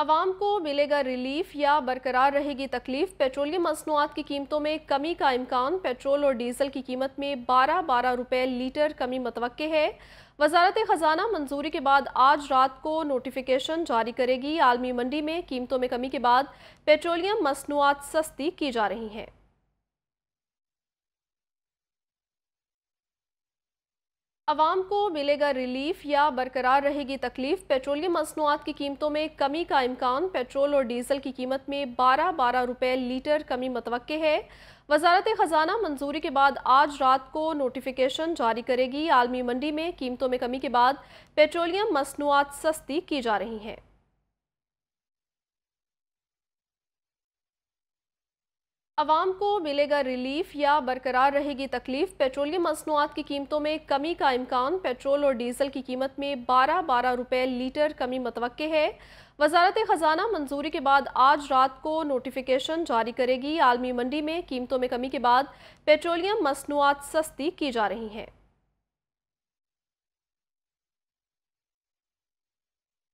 आवाम को मिलेगा रिलीफ या बरकरार रहेगी तकलीफ पेट्रोलियम मसनूआत की कीमतों में कमी का इम्कान पेट्रोल और डीजल की कीमत में बारह बारह रुपये लीटर कमी मतव है वजारत ख़जाना मंजूरी के बाद आज रात को नोटिफिकेशन जारी करेगी आलमी मंडी में कीमतों में कमी के बाद पेट्रोलियम मसनूआत सस्ती की जा रही हैं आवाम को मिलेगा रिलीफ या बरकरार रहेगी तकलीफ पेट्रोलियम मसनूआत की कीमतों में कमी का इम्कान पेट्रोल और डीजल की कीमत में बारह बारह रुपये लीटर कमी मतव है वजारत ख़जाना मंजूरी के बाद आज रात को नोटिफिकेशन जारी करेगी आलमी मंडी में कीमतों में कमी के बाद पेट्रोलियम मसनूआत सस्ती की जा रही हैं आवाम को मिलेगा रिलीफ या बरकरार रहेगी तकलीफ पेट्रोलियम मसनूआत की कीमतों में कमी का इम्कान पेट्रोल और डीजल की कीमत में बारह बारह रुपये लीटर कमी मतव है वजारत ख़जाना मंजूरी के बाद आज रात को नोटिफिकेशन जारी करेगी आलमी मंडी में कीमतों में कमी के बाद पेट्रोलियम मसनूआत सस्ती की जा रही हैं